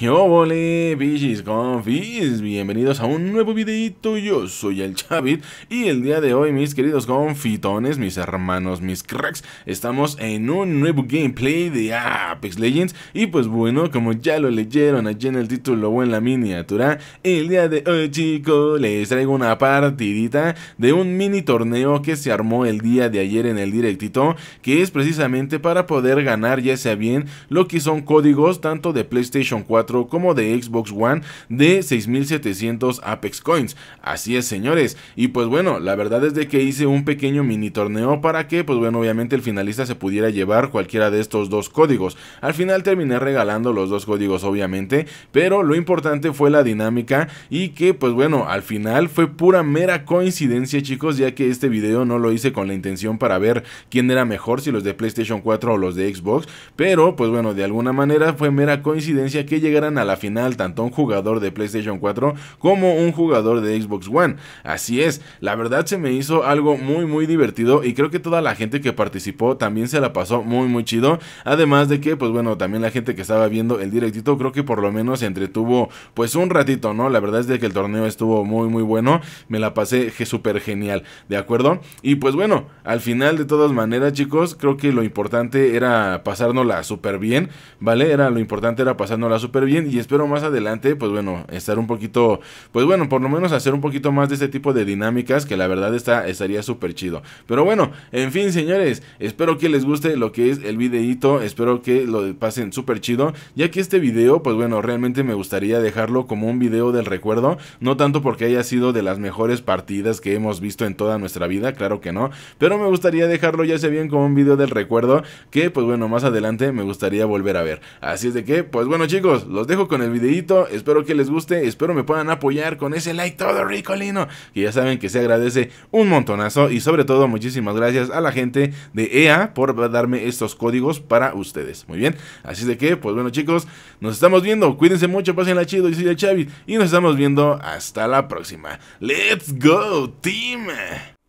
Hola bichis confis! Bienvenidos a un nuevo videito, yo soy el Chavit y el día de hoy mis queridos confitones, mis hermanos, mis cracks, estamos en un nuevo gameplay de Apex Legends y pues bueno, como ya lo leyeron allí en el título o en la miniatura, el día de hoy chicos les traigo una partidita de un mini torneo que se armó el día de ayer en el directito, que es precisamente para poder ganar ya sea bien lo que son códigos tanto de PlayStation 4 como de Xbox One de 6700 Apex Coins. Así es, señores. Y pues bueno, la verdad es de que hice un pequeño mini torneo para que, pues bueno, obviamente el finalista se pudiera llevar cualquiera de estos dos códigos. Al final terminé regalando los dos códigos, obviamente, pero lo importante fue la dinámica y que, pues bueno, al final fue pura mera coincidencia, chicos, ya que este video no lo hice con la intención para ver quién era mejor, si los de PlayStation 4 o los de Xbox, pero, pues bueno, de alguna manera fue mera coincidencia que llega eran a la final tanto un jugador de PlayStation 4 como un jugador de Xbox One. Así es, la verdad se me hizo algo muy muy divertido y creo que toda la gente que participó también se la pasó muy muy chido. Además de que, pues bueno, también la gente que estaba viendo el directito creo que por lo menos entretuvo pues un ratito, ¿no? La verdad es de que el torneo estuvo muy muy bueno, me la pasé súper genial, ¿de acuerdo? Y pues bueno, al final de todas maneras chicos, creo que lo importante era pasárnosla súper bien, ¿vale? Era lo importante era pasárnosla súper bien bien y espero más adelante, pues bueno, estar un poquito, pues bueno, por lo menos hacer un poquito más de este tipo de dinámicas que la verdad está, estaría súper chido. Pero bueno, en fin señores, espero que les guste lo que es el videito, espero que lo pasen súper chido, ya que este video, pues bueno, realmente me gustaría dejarlo como un video del recuerdo, no tanto porque haya sido de las mejores partidas que hemos visto en toda nuestra vida, claro que no, pero me gustaría dejarlo ya sea bien como un video del recuerdo que pues bueno, más adelante me gustaría volver a ver. Así es de que, pues bueno chicos, los dejo con el videito, espero que les guste, espero me puedan apoyar con ese like todo ricolino, que ya saben que se agradece un montonazo y sobre todo muchísimas gracias a la gente de EA por darme estos códigos para ustedes, muy bien, así de que, pues bueno chicos, nos estamos viendo, cuídense mucho, pasenla chido, yo soy el y nos estamos viendo hasta la próxima, let's go team,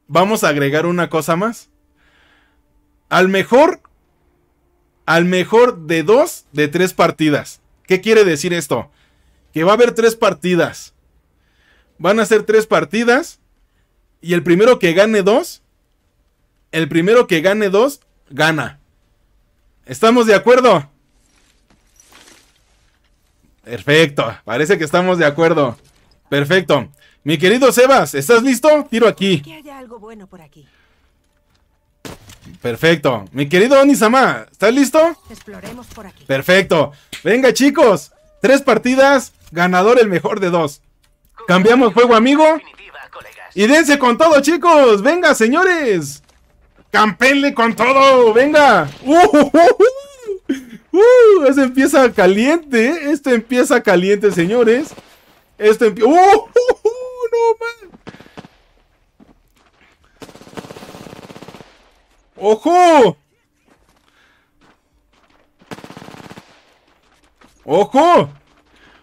vamos a agregar una cosa más, al mejor al mejor de dos de tres partidas. ¿Qué quiere decir esto? Que va a haber tres partidas. Van a ser tres partidas. Y el primero que gane dos. El primero que gane dos, gana. ¿Estamos de acuerdo? Perfecto. Parece que estamos de acuerdo. Perfecto. Mi querido Sebas, ¿estás listo? Tiro aquí. Que algo bueno por aquí. Perfecto. Mi querido sama ¿estás listo? Exploremos por aquí. Perfecto. Venga, chicos. Tres partidas, ganador el mejor de dos. Cambiamos juego, amigo. Y dense con todo, chicos. Venga, señores. Campele con todo. Venga. Uh, uh, uh, uh. uh empieza caliente. ¿eh? Esto empieza caliente, señores. Esto empieza... Uh, ¡Ojo! ¡Ojo!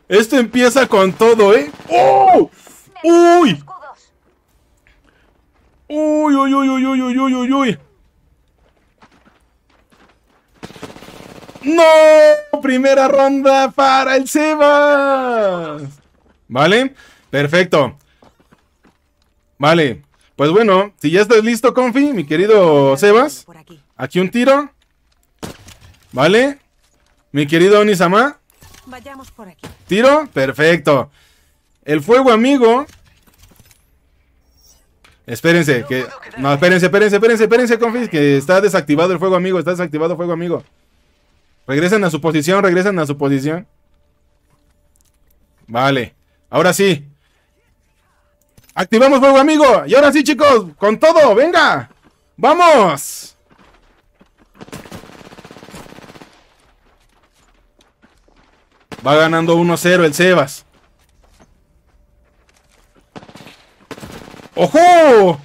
Esto empieza con todo, ¿eh? ¡Oh! ¡Uy! ¡Uy, uy, uy, uy, uy, uy, uy, uy, uy! ¡No! Primera ronda para el Sebas. ¿Vale? Perfecto. Vale. Pues bueno, si ya estás listo, Confi, mi querido Sebas. Aquí un tiro. ¿Vale? Mi querido Onisama. Vayamos por aquí. Tiro, perfecto. El fuego amigo. Espérense, que. No, espérense, espérense, espérense, espérense, Que está desactivado el fuego amigo, está desactivado el fuego amigo. Regresen a su posición, regresan a su posición. Vale. Ahora sí. Activamos fuego, amigo. Y ahora sí, chicos, con todo, venga. ¡Vamos! Va ganando 1-0 el Sebas. ¡Ojo!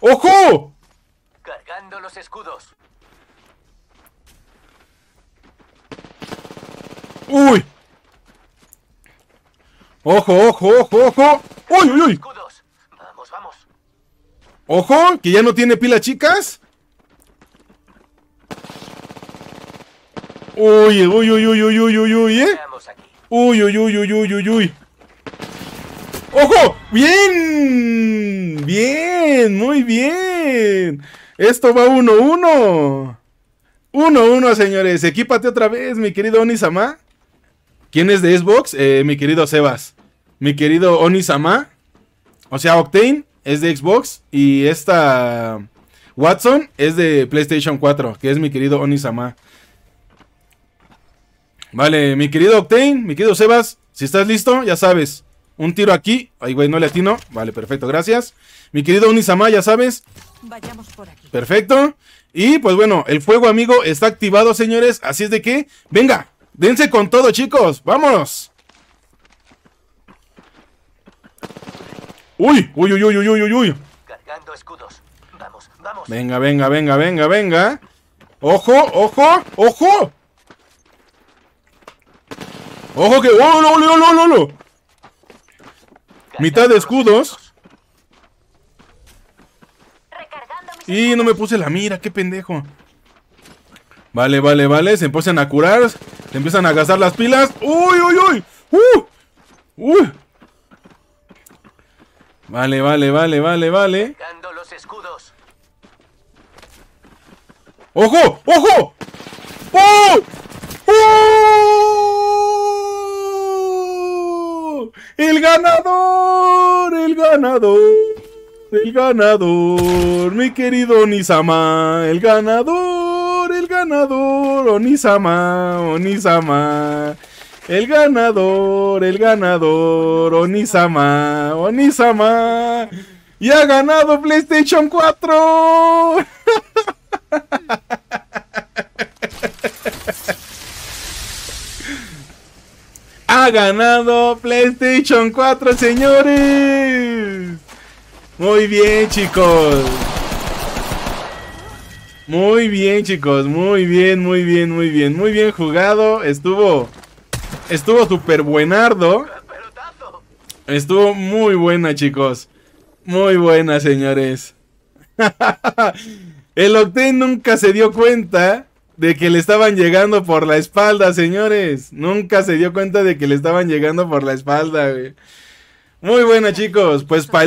¡Ojo! Cargando los escudos. ¡Uy! ¡Ojo, ojo, ojo, ojo! ¡Uy, uy, uy! Vamos, vamos. Ojo, que ya no tiene pila, chicas. Uy, uy, uy, uy, uy, uy, uy, uy, Uy, uy, uy, uy, uy, uy, ¡Ojo! ¡Bien! ¡Bien! ¡Muy bien! Esto va 1-1. 1-1, señores. Equípate otra vez, mi querido Onisama. ¿Quién es de Xbox? Eh, mi querido Sebas mi querido Onisama. O sea, Octane es de Xbox y esta Watson es de PlayStation 4, que es mi querido Onisama. Vale, mi querido Octane, mi querido Sebas, si estás listo, ya sabes. Un tiro aquí. Ay, güey, no le atino. Vale, perfecto, gracias. Mi querido Unisama, ya sabes. Vayamos por aquí. Perfecto. Y pues bueno, el fuego amigo está activado, señores. Así es de que, venga, dense con todo, chicos. Vámonos. ¡Uy! ¡Uy, uy, uy, uy, uy, uy! Venga, venga, venga, venga, venga. ¡Ojo, ojo, ojo! ¡Ojo que... ¡Oh, no, no, no, no, Mitad de escudos. Y no me puse la mira, qué pendejo. Vale, vale, vale. Se empiezan a curar. Se empiezan a gastar las pilas. ¡Uy, uy, uy! ¡Uh! ¡Uy! Vale, vale, vale, vale, vale. Los escudos. ¡Ojo! ¡Ojo! ¡Oh! ¡Oh! ¡El ganador! ¡El ganador! ¡El ganador! Mi querido Onizama, el ganador, el ganador, Onisama, Onisama. El ganador, el ganador, Onisama, Onizama, Y ha ganado PlayStation 4. ha ganado PlayStation 4, señores. Muy bien, chicos. Muy bien, chicos. Muy bien, muy bien, muy bien. Muy bien jugado. Estuvo Estuvo súper buenardo. Estuvo muy buena, chicos. Muy buena, señores. El Octane nunca se dio cuenta de que le estaban llegando por la espalda, señores. Nunca se dio cuenta de que le estaban llegando por la espalda, Muy buena, chicos. Pues para